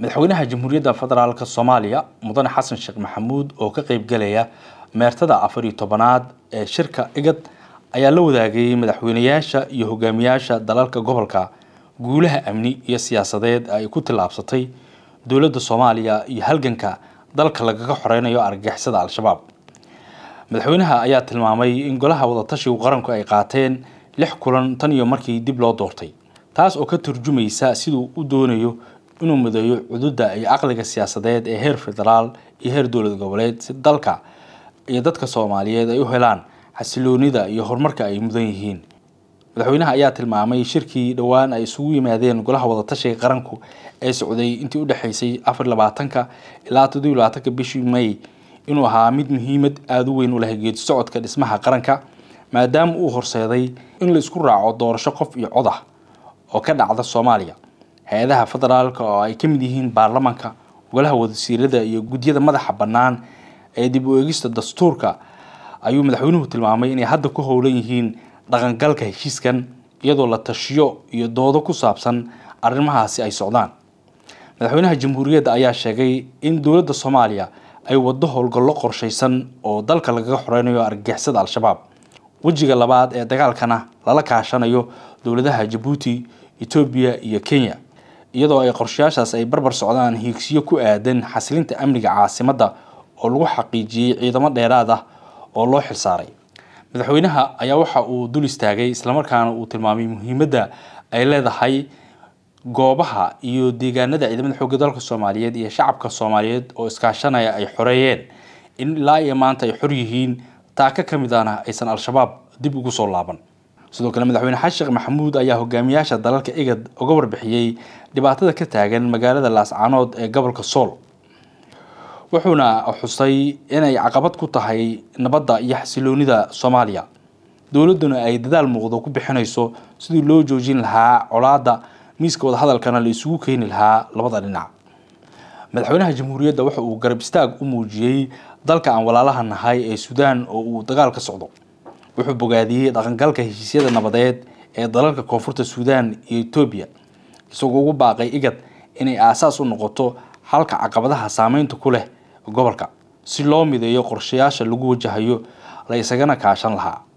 madaxweynaha jamhuuriyadda federaalka soomaaliya mudane xasan sheekh maxamuud oo ka qaybgalaya meertada afar iyo tobanaad ee shirka igad ayaa la wadaagay madaxweynayaasha iyo hogaamiyaasha dalalka gobolka guulaha amni iyo siyaasadeed ay ku tillaabsatay dowladda soomaaliya iyo halganka dalka lagaga xoreynayo argagixisada al-shabaab madaxweynaha ayaa tilmaamay in golaha wadatashigu qaranku ay qaateen lix kulan tan iyo markii dib loo doortay taas oo ka turjumaysa siduu u doonayo inuu mideeyo cududa iyo caqliga siyaasadeed ee heer federaal iyo heer dowlad goboleed si dalka iyo dadka soomaaliyeed ay u helaan xasiloonida iyo horumarka ay mudan yihiin madaxweynaha ayaa tilmaamay shirkii dhowaan ay isugu yimaadeen golaha wadatashiga qaranku ee socday intii u dhexeysay afar labaatanka ilaa todoba labaatanka bishii may inuu ahaa mid muhiimad aada u weyn u leh geedi socodka dhismaha qaranka maadaama uu horseeday in la isku raaco doorasho qof iyo cod ah oo ka dhacda soomaaliya hay-adaha federaalka oo ay ka mid yihiin baarlamaanka golaha wasiirada iyo gudyada madaxa bannaan ee dib u eegista dastuurka ayuu madaxweynuhu tilmaamay inay hadda ku howlan yihiin dhaqangalka heshiiskan iyadoo la tashiyo iyo doodo ku saabsan arrimahaasi ay socdaan madaxweynaha jamhuuriyadda ayaa sheegay in dowladda soomaaliya ay waddo howlgallo qorshaysan oo dalka lagaga xoreynayo argagixisada al-shabaab wejiga labaad ee dagaalkana lala kaashanayo dowladaha jabuuti etoobiya iyo kenya iyadoo ay qorshayaashaas ay barbar socdaan hiigsiyo ku aadan xasilinta amniga caasimadda oo lagu xaqiijiyey ciidamo dheeraad ah oo loo xilsaaray madaxweynaha ayaa waxa uu dul istaagay islamarkaana uu tilmaamay muhiimadda ay leedahay goobaha iyo deegaanada ciidamada xoogga dalka soomaaliyeed iyo shacabka soomaaliyeed oo iskaashanaya ay xoreeyeen in ilaa iyo maanta ay xor yihiin taaka ka mid ahna aysan al-shabaab dib ugu soo laaban sidoo kale madaxweyne xashekh maxamuud ayaa hogaamiyaasha dalalka igad uga warbixiyey dhibaatada ka taagan magaalada laascanood ee gobolka sool wuxuuna xusay inay caqabad ku tahay nabadda iyo xasiloonida soomaaliya dowladduna ay dadaal muuqdo ku bixinayso sidii loo joojin lahaa colaadda miiska wadahadalkana la isugu keeni lahaa labada dhinac madaxweynaha jamhuuriyadda waxa uu garab istaag u muujiyey dalka aan walaalaha nahay ee suudaan oo uu dagaal ka socdo wuxuu bogaadiyey dhaqangalka heshiisyada nabadeed ee dalalka koonfurta suudaan iyo etoobiya isagoo ugu baaqay igad inay aasaas u noqoto halka caqabadaha saameynta ku leh gobolka si loo mideeyo qorshayaasha lagu wajahayo la isagana kaashan lahaa